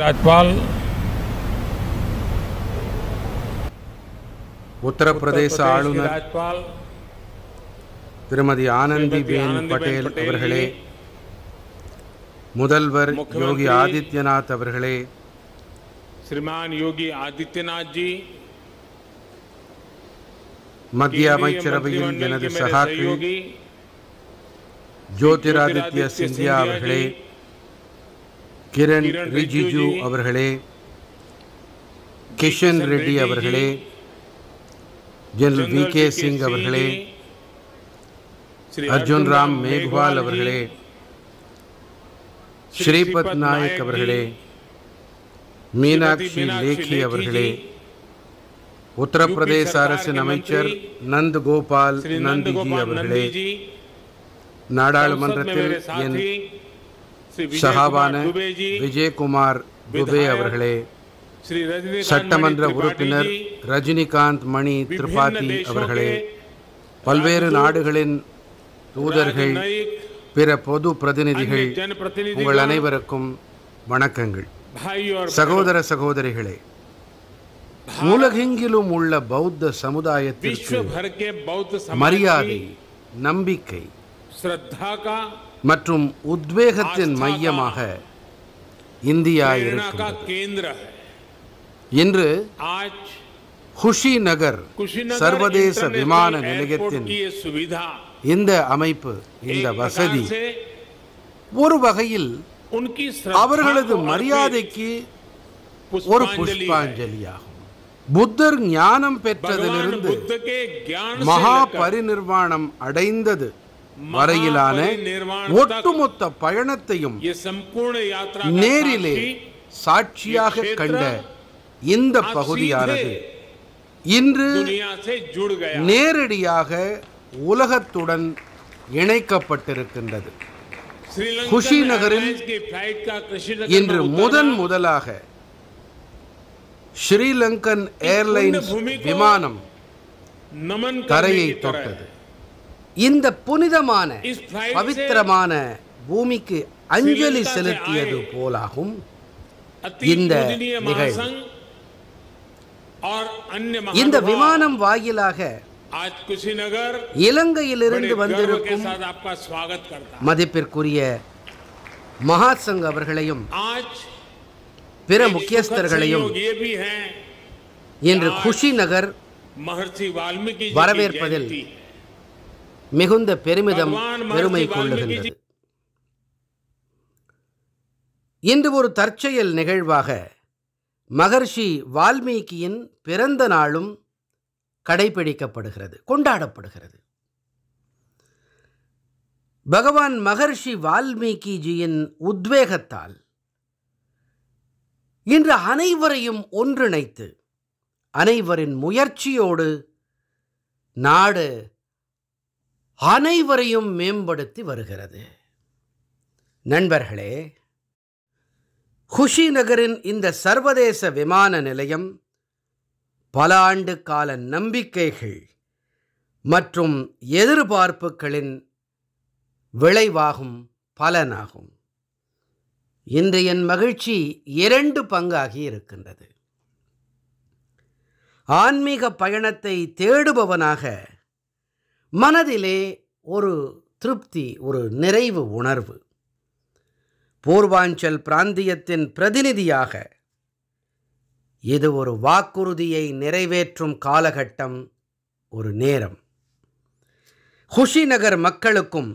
ராஜ்பால் உத்தரப்பிரதேச ஆளுநர் திருமதி ஆனந்தி பேன் பட்டேல் அவர்களே முதல்வர் யோகி ஆதித்யநாத் அவர்களே ஸ்ரீமான் யோகி ஆதித்யநாத் ஜி மத்திய அமைச்சரவையில் எனது சகாக்கள் ஜோதிராதித்ய சிந்தியா அவர்களே ಕಿರಣ್ ರಿಜಿಜು ಅವರುಗಳೇ ಕಿಶನ್ ರೆಡ್ಡಿ ಅವರುಗಳೇ ಜನರಲ್ ವಿ ಕೆ ಸಿಂಗ್ ಅವರುಗಳೇ ಅರ್ಜುನ್ ರಾಮ್ ಮೇಘ್ವಾಲ್ ಅವರುಗಳೇ ಶ್ರೀಪತ್ ನಾಯಕ್ ಅವರುಗಳೇ ಮೀನಾಕ್ಷಿ ಲೇಖಿ ಅವರುಗಳೇ ಉತ್ತರ ಪ್ರದೇಶ ಅರಸಿನ அமைச்சர் ನಂದ್ ಗೋಪಾಲ್ ನಂದಿಜಿ ಅವರುಗಳೇ ನಾಡಾಳುಮன்றத்தில் என் சகாவான விஜயகுமார் துபே அவர்களே சட்டமன்ற உறுப்பினர் ரஜினிகாந்த் மணி திரிபாதி அவர்களே பல்வேறு நாடுகளின் தூதர்கள் பிற பொது பிரதிநிதிகள் உங்கள் அனைவருக்கும் வணக்கங்கள் சகோதர சகோதரிகளே உலகெங்கிலும் உள்ள பௌத்த சமுதாயத்திற்கு மரியாதை நம்பிக்கை மற்றும் உத்வேகத்தின் மையமாக இந்தியா இன்று குஷி நகர் சர்வதேச விமான நிலையத்தின் இந்த அமைப்பு இந்த வசதி ஒரு வகையில் அவர்களது மரியாதைக்கு ஒரு புஷ்பாஞ்சலியாகும் புத்தர் ஞானம் பெற்றதிலிருந்து மகா பரிநிர்வாணம் அடைந்தது வரையிலான ஒட்டுமொத்த பயணத்தையும் நேரிலே சாட்சியாக கண்ட இந்த பகுதியானது இன்று நேரடியாக உலகத்துடன் இணைக்கப்பட்டிருக்கின்றது குஷி நகரில் இன்று முதன் முதலாக ஸ்ரீலங்கன் ஏர்லைன்ஸ் விமானம் தரையை தொட்டது இந்த புனிதமான பவித்திரமான பூமிக்கு அஞ்சலி செலுத்தியது போலாகும் இந்த இந்த விமானம் வாயிலாக இலங்கையிலிருந்து வந்திருக்கும் மதிப்பிற்குரிய மகாசங் அவர்களையும் பிற முக்கியஸ்தர்களையும் இன்று குஷி நகர் வரவேற்பதில் மிகுந்த பெருமிதம் பெருமை கொள்ளுகின்றது இன்று ஒரு தற்செயல் நிகழ்வாக மகர்ஷி வால்மீகியின் பிறந்த நாளும் கடைபிடிக்கப்படுகிறது கொண்டாடப்படுகிறது பகவான் மகர்ஷி வால்மீகிஜியின் உத்வேகத்தால் இன்று அனைவரையும் ஒன்றிணைத்து அனைவரின் முயற்சியோடு நாடு அனைவரையும் மேம்படுத்தி வருகிறது நண்பர்களே குஷி நகரின் இந்த சர்வதேச விமான நிலையம் பல ஆண்டு கால நம்பிக்கைகள் மற்றும் எதிர்பார்ப்புகளின் விளைவாகும் பலனாகும் இன்று என் மகிழ்ச்சி இரண்டு பங்காகி இருக்கின்றது ஆன்மீக பயணத்தை தேடுபவனாக மனதிலே ஒரு திருப்தி ஒரு நிறைவு உணர்வு பூர்வாஞ்சல் பிராந்தியத்தின் பிரதிநிதியாக இது ஒரு வாக்குறுதியை நிறைவேற்றும் காலகட்டம் ஒரு நேரம் ஹுஷிநகர் மக்களுக்கும்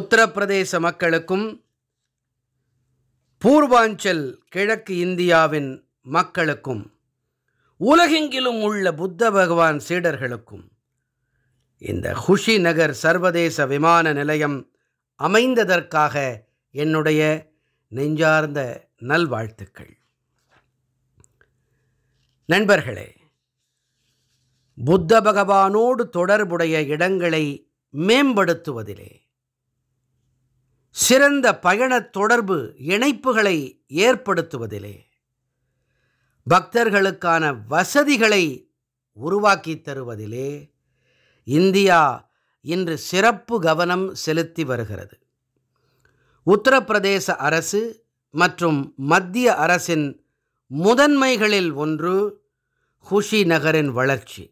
உத்தரப்பிரதேச மக்களுக்கும் பூர்வாஞ்சல் கிழக்கு இந்தியாவின் மக்களுக்கும் உலகெங்கிலும் உள்ள புத்த பகவான் சீடர்களுக்கும் இந்த ஹுஷி நகர் சர்வதேச விமான நிலையம் அமைந்ததற்காக என்னுடைய நெஞ்சார்ந்த நல்வாழ்த்துக்கள் நண்பர்களே புத்த பகவானோடு தொடர்புடைய இடங்களை மேம்படுத்துவதிலே சிறந்த பயண தொடர்பு இணைப்புகளை ஏற்படுத்துவதிலே பக்தர்களுக்கான வசதிகளை உருவாக்கித் தருவதிலே இந்தியா இன்று சிறப்பு கவனம் செலுத்தி வருகிறது உத்தரப்பிரதேச அரசு மற்றும் மத்திய அரசின் முதன்மைகளில் ஒன்று ஹுஷி நகரின் வளர்ச்சி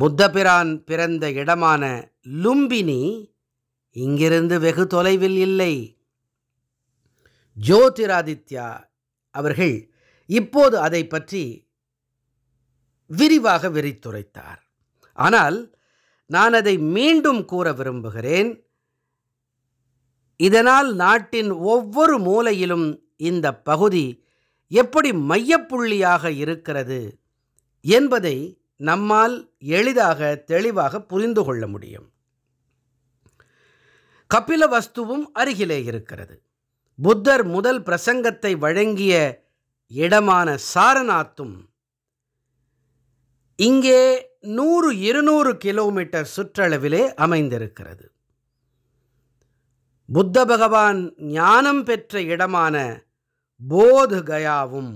புத்தபிரான் பிறந்த இடமான லும்பினி இங்கிருந்து வெகு தொலைவில் இல்லை ஜோதிராதித்யா அவர்கள் இப்போது அதை பற்றி விரிவாக விரித்துரைத்தார் ஆனால் நான் அதை மீண்டும் கூற விரும்புகிறேன் இதனால் நாட்டின் ஒவ்வொரு மூலையிலும் இந்த பகுதி எப்படி மையப்புள்ளியாக இருக்கிறது என்பதை நம்மால் எளிதாக தெளிவாக புரிந்து கொள்ள முடியும் கபில வஸ்துவும் அருகிலே இருக்கிறது புத்தர் முதல் பிரசங்கத்தை வழங்கிய இடமான சாரநாத்தும் இங்கே நூறு இருநூறு கிலோமீட்டர் சுற்றளவிலே அமைந்திருக்கிறது புத்த பகவான் ஞானம் பெற்ற இடமான போதுகயாவும் கயாவும்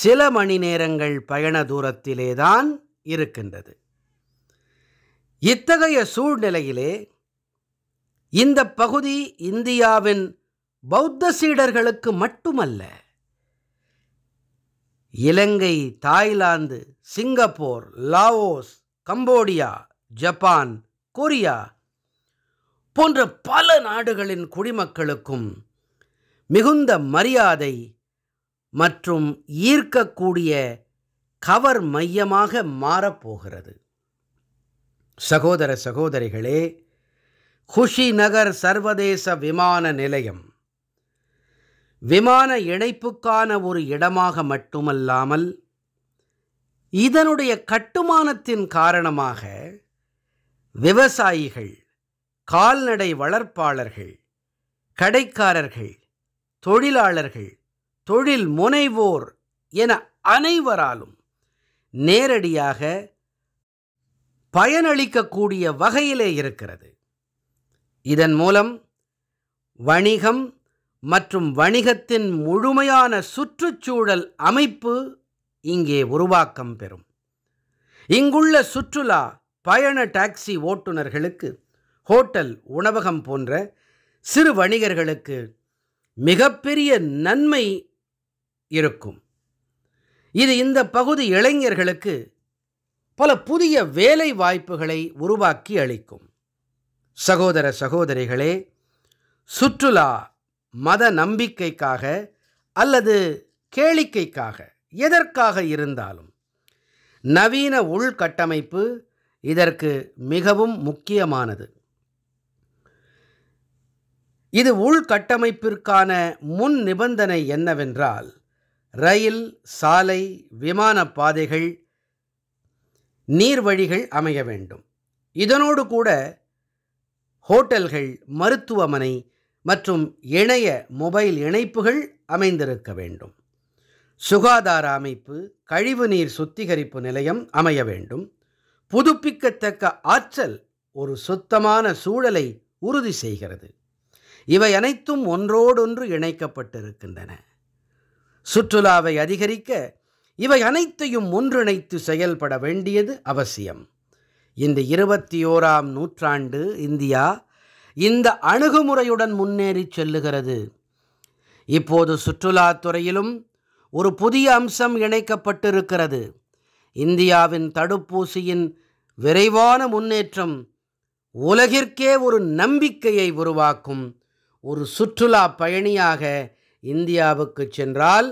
சில மணி நேரங்கள் பயண தூரத்திலேதான் இருக்கின்றது இத்தகைய சூழ்நிலையிலே இந்த பகுதி இந்தியாவின் பௌத்த சீடர்களுக்கு மட்டுமல்ல Ilangai Thailand Singapore Laos Cambodia Japan Korea போன்ற பல நாடுகளின் குடிமக்களுக்கும் மிகுந்த மரியாதை மற்றும் ஈர்க்கக்கூடிய கவர் மையமாக மாறப்போகிறது சகோதர சகோதரிகளே குஷிநகர் சர்வதேச விமான நிலையம் விமான இணைப்புக்கான ஒரு இடமாக மட்டுமல்லாமல் இதனுடைய கட்டுமானத்தின் காரணமாக விவசாயிகள் கால்நடை வளர்ப்பாளர்கள் கடைக்காரர்கள் தொழிலாளர்கள் தொழில் முனைவோர் என அனைவராலும் நேரடியாக பயனளிக்கக்கூடிய வகையிலே இருக்கிறது இதன் மூலம் வணிகம் மற்றும் வணிகத்தின் முழுமையான சுற்றுச்சூழல் அமைப்பு இங்கே உருவாக்கம் பெறும் இங்குள்ள சுற்றுலா பயண டாக்ஸி ஓட்டுநர்களுக்கு ஹோட்டல் உணவகம் போன்ற சிறு வணிகர்களுக்கு மிகப்பெரிய நன்மை இருக்கும் இது இந்த பகுதி இளைஞர்களுக்கு பல புதிய வேலை வாய்ப்புகளை உருவாக்கி அளிக்கும் சகோதர சகோதரிகளே சுற்றுலா மத நம்பிக்கைக்காக அல்லது கேளிக்கைக்காக எதற்காக இருந்தாலும் நவீன உள்கட்டமைப்பு இதற்கு மிகவும் முக்கியமானது இது உள்கட்டமைப்பிற்கான முன் நிபந்தனை என்னவென்றால் ரயில் சாலை விமான பாதைகள் நீர்வழிகள் அமைய வேண்டும் இதனோடு கூட ஹோட்டல்கள் மருத்துவமனை மற்றும் இணைய மொபைல் இணைப்புகள் அமைந்திருக்க வேண்டும் சுகாதார அமைப்பு கழிவுநீர் சுத்திகரிப்பு நிலையம் அமைய வேண்டும் புதுப்பிக்கத்தக்க ஆற்றல் ஒரு சுத்தமான சூழலை உறுதி செய்கிறது இவை அனைத்தும் ஒன்றோடொன்று இணைக்கப்பட்டிருக்கின்றன சுற்றுலாவை அதிகரிக்க இவை அனைத்தையும் ஒன்றிணைத்து செயல்பட வேண்டியது அவசியம் இந்த இருபத்தி ஓராம் நூற்றாண்டு இந்தியா இந்த அணுகுமுறையுடன் முன்னேறி செல்லுகிறது இப்போது சுற்றுலாத்துறையிலும் ஒரு புதிய அம்சம் இணைக்கப்பட்டிருக்கிறது இந்தியாவின் தடுப்பூசியின் விரைவான முன்னேற்றம் உலகிற்கே ஒரு நம்பிக்கையை உருவாக்கும் ஒரு சுற்றுலா பயணியாக இந்தியாவுக்கு சென்றால்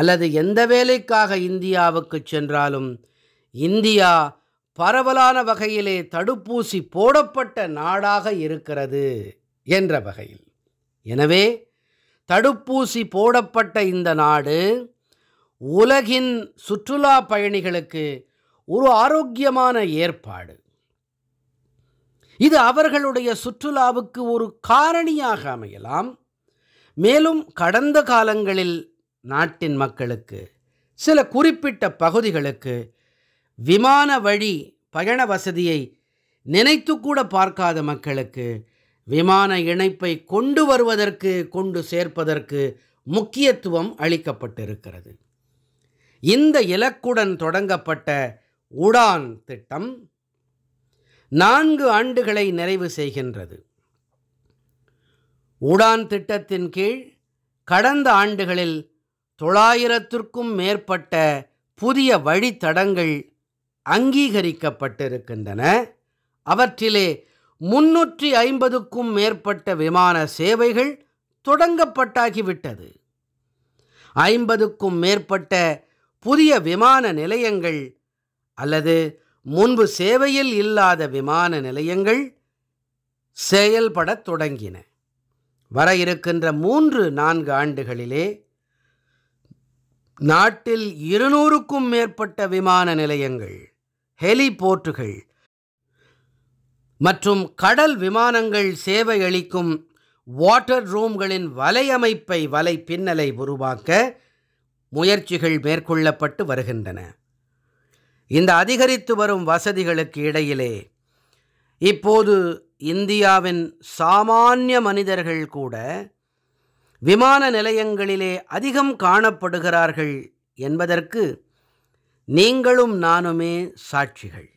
அல்லது எந்த வேலைக்காக இந்தியாவுக்கு சென்றாலும் இந்தியா பரவலான வகையிலே தடுப்பூசி போடப்பட்ட நாடாக இருக்கிறது என்ற வகையில் எனவே தடுப்பூசி போடப்பட்ட இந்த நாடு உலகின் சுற்றுலா பயணிகளுக்கு ஒரு ஆரோக்கியமான ஏற்பாடு இது அவர்களுடைய சுற்றுலாவுக்கு ஒரு காரணியாக அமையலாம் மேலும் கடந்த காலங்களில் நாட்டின் மக்களுக்கு சில குறிப்பிட்ட பகுதிகளுக்கு விமான வழி பயண வசதியை நினைத்து கூட பார்க்காத மக்களுக்கு விமான இணைப்பை கொண்டு வருவதற்கு கொண்டு சேர்ப்பதற்கு முக்கியத்துவம் அளிக்கப்பட்டிருக்கிறது இந்த இலக்குடன் தொடங்கப்பட்ட உடான் திட்டம் நான்கு ஆண்டுகளை நிறைவு செய்கின்றது உடான் திட்டத்தின் கீழ் கடந்த ஆண்டுகளில் தொள்ளாயிரத்திற்கும் மேற்பட்ட புதிய வழித்தடங்கள் அங்கீகரிக்கப்பட்டிருக்கின்றன அவற்றிலே முன்னூற்றி ஐம்பதுக்கும் மேற்பட்ட விமான சேவைகள் தொடங்கப்பட்டாகிவிட்டது ஐம்பதுக்கும் மேற்பட்ட புதிய விமான நிலையங்கள் அல்லது முன்பு சேவையில் இல்லாத விமான நிலையங்கள் செயல்படத் தொடங்கின வர இருக்கின்ற மூன்று நான்கு ஆண்டுகளிலே நாட்டில் இருநூறுக்கும் மேற்பட்ட விமான நிலையங்கள் ஹெலிபோர்ட்டுகள் மற்றும் கடல் விமானங்கள் சேவையளிக்கும் வாட்டர் ரூம்களின் வலையமைப்பை வலை பின்னலை உருவாக்க முயற்சிகள் மேற்கொள்ளப்பட்டு வருகின்றன இந்த அதிகரித்து வரும் வசதிகளுக்கு இடையிலே இப்போது இந்தியாவின் சாமானிய மனிதர்கள் கூட விமான நிலையங்களிலே அதிகம் காணப்படுகிறார்கள் என்பதற்கு நீங்களும் நானுமே சாட்சிகள்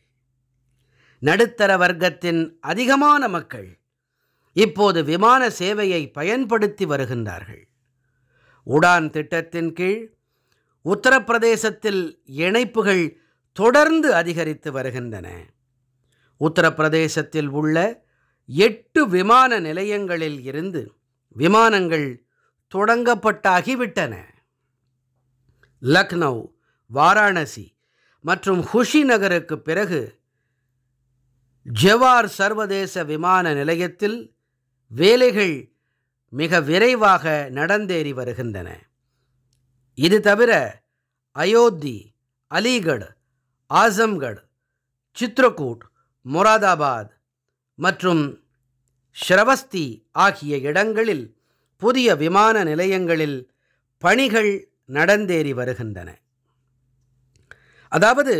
நடுத்தர வர்க்கத்தின் அதிகமான மக்கள் இப்போது விமான சேவையை பயன்படுத்தி வருகின்றார்கள் உடான் திட்டத்தின் கீழ் உத்தரப்பிரதேசத்தில் இணைப்புகள் தொடர்ந்து அதிகரித்து வருகின்றன உத்தரப்பிரதேசத்தில் உள்ள எட்டு விமான நிலையங்களில் இருந்து விமானங்கள் தொடங்கப்பட்டாகிவிட்டன லக்னோ வாராணசி மற்றும் ஹுஷி நகருக்கு பிறகு ஜெவார் சர்வதேச விமான நிலையத்தில் வேலைகள் மிக விரைவாக நடந்தேறி வருகின்றன இது தவிர அயோத்தி அலிகட் ஆசம்கட் சித்ரகூட் மொராதாபாத் மற்றும் ஸ்ரவஸ்தி ஆகிய இடங்களில் புதிய விமான நிலையங்களில் பணிகள் நடந்தேறி வருகின்றன அதாவது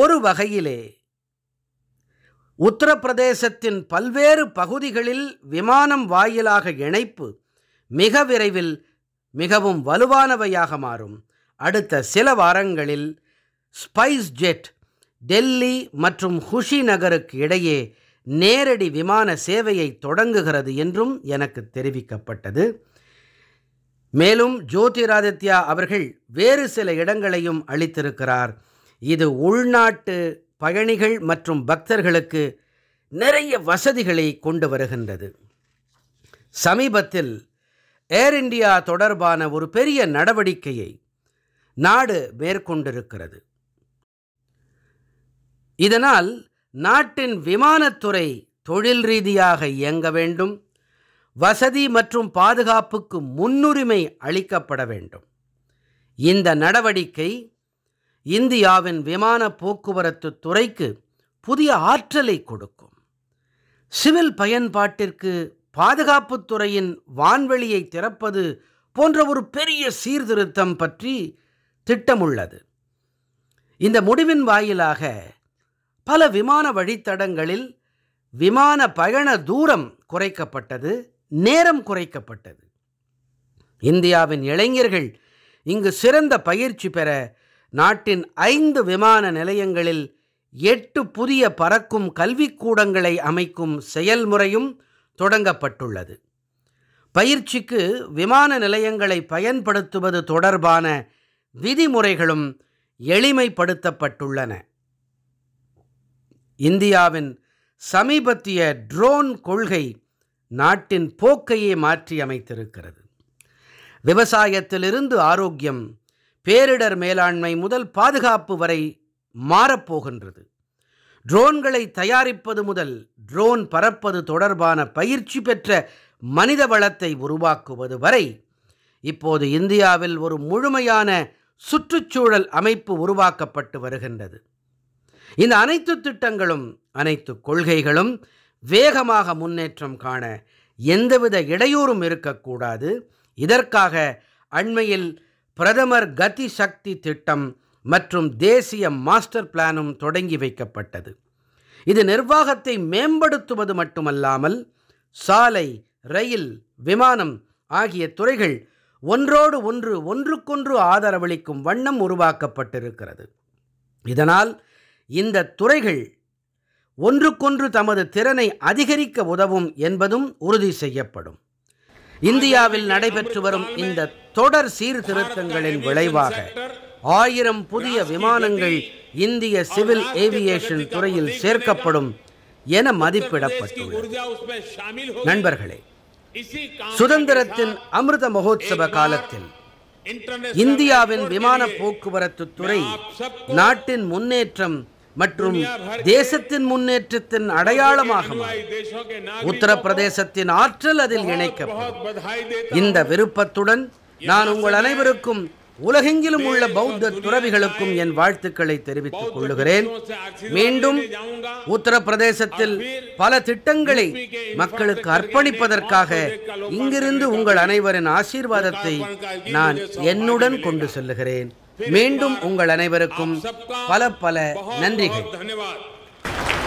ஒரு வகையிலே உத்தரப்பிரதேசத்தின் பல்வேறு பகுதிகளில் விமானம் வாயிலாக இணைப்பு மிக விரைவில் மிகவும் வலுவானவையாக மாறும் அடுத்த சில வாரங்களில் ஸ்பைஸ் ஜெட் டெல்லி மற்றும் ஹுஷி நகருக்கு இடையே நேரடி விமான சேவையை தொடங்குகிறது என்றும் எனக்கு தெரிவிக்கப்பட்டது மேலும் ஜோதிராதித்யா அவர்கள் வேறு சில இடங்களையும் அளித்திருக்கிறார் இது உள்நாட்டு பயணிகள் மற்றும் பக்தர்களுக்கு நிறைய வசதிகளை கொண்டு வருகின்றது சமீபத்தில் ஏர் இண்டியா தொடர்பான ஒரு பெரிய நடவடிக்கையை நாடு மேற்கொண்டிருக்கிறது இதனால் நாட்டின் விமானத்துறை தொழில் ரீதியாக இயங்க வேண்டும் வசதி மற்றும் பாதுகாப்புக்கு முன்னுரிமை அளிக்கப்பட வேண்டும் இந்த நடவடிக்கை இந்தியாவின் விமான போக்குவரத்து துறைக்கு புதிய ஆற்றலை கொடுக்கும் சிவில் பயன்பாட்டிற்கு பாதுகாப்புத்துறையின் வான்வெளியை திறப்பது போன்ற ஒரு பெரிய சீர்திருத்தம் பற்றி திட்டமுள்ளது இந்த முடிவின் வாயிலாக பல விமான வழித்தடங்களில் விமான பயண தூரம் குறைக்கப்பட்டது நேரம் குறைக்கப்பட்டது இந்தியாவின் இளைஞர்கள் இங்கு சிறந்த பயிற்சி பெற நாட்டின் ஐந்து விமான நிலையங்களில் எட்டு புதிய பறக்கும் கல்விக்கூடங்களை அமைக்கும் செயல்முறையும் தொடங்கப்பட்டுள்ளது பயிற்சிக்கு விமான நிலையங்களை பயன்படுத்துவது தொடர்பான விதிமுறைகளும் எளிமைப்படுத்தப்பட்டுள்ளன இந்தியாவின் சமீபத்திய ட்ரோன் கொள்கை நாட்டின் போக்கையே மாற்றி அமைத்திருக்கிறது விவசாயத்திலிருந்து ஆரோக்கியம் பேரிடர் மேலாண்மை முதல் பாதுகாப்பு வரை மாறப்போகின்றது ட்ரோன்களை தயாரிப்பது முதல் ட்ரோன் பறப்பது தொடர்பான பயிற்சி பெற்ற மனித வளத்தை உருவாக்குவது வரை இப்போது இந்தியாவில் ஒரு முழுமையான சுற்றுச்சூழல் அமைப்பு உருவாக்கப்பட்டு வருகின்றது இந்த அனைத்து திட்டங்களும் அனைத்து கொள்கைகளும் வேகமாக முன்னேற்றம் காண எந்தவித இடையூறும் இருக்கக்கூடாது இதற்காக அண்மையில் பிரதமர் கதி சக்தி திட்டம் மற்றும் தேசிய மாஸ்டர் பிளானும் தொடங்கி வைக்கப்பட்டது இது நிர்வாகத்தை மேம்படுத்துவது மட்டுமல்லாமல் சாலை ரயில் விமானம் ஆகிய துறைகள் ஒன்றோடு ஒன்று ஒன்றுக்கொன்று ஆதரவளிக்கும் வண்ணம் உருவாக்கப்பட்டிருக்கிறது இதனால் இந்த துறைகள் ஒன்றுக்கொன்று தமது திறனை அதிகரிக்க உதவும் என்பதும் உறுதி செய்யப்படும் இந்தியாவில் நடைபெற்று வரும் இந்த தொடர் சீர்திருத்தங்களின் விளைவாக ஆயிரம் புதிய விமானங்கள் இந்திய சிவில் ஏவியேஷன் துறையில் சேர்க்கப்படும் என மதிப்பிடப்பட்டுள்ளது நண்பர்களே சுதந்திரத்தின் அமிர்த மகோத்சவ காலத்தில் இந்தியாவின் விமான போக்குவரத்து துறை நாட்டின் முன்னேற்றம் மற்றும் தேசத்தின் முன்னேற்றத்தின் அடையாளமாக உத்தரப்பிரதேசத்தின் ஆற்றல் அதில் இணைக்கப்படும் இந்த விருப்பத்துடன் நான் உங்கள் அனைவருக்கும் உலகெங்கிலும் உள்ள பௌத்த துறவிகளுக்கும் என் வாழ்த்துக்களை தெரிவித்துக் கொள்ளுகிறேன் மீண்டும் உத்தரப்பிரதேசத்தில் பல திட்டங்களை மக்களுக்கு அர்ப்பணிப்பதற்காக இங்கிருந்து உங்கள் அனைவரின் ஆசீர்வாதத்தை நான் என்னுடன் கொண்டு செல்லுகிறேன் மீண்டும் உங்கள் அனைவருக்கும் பல பல நன்றிகள்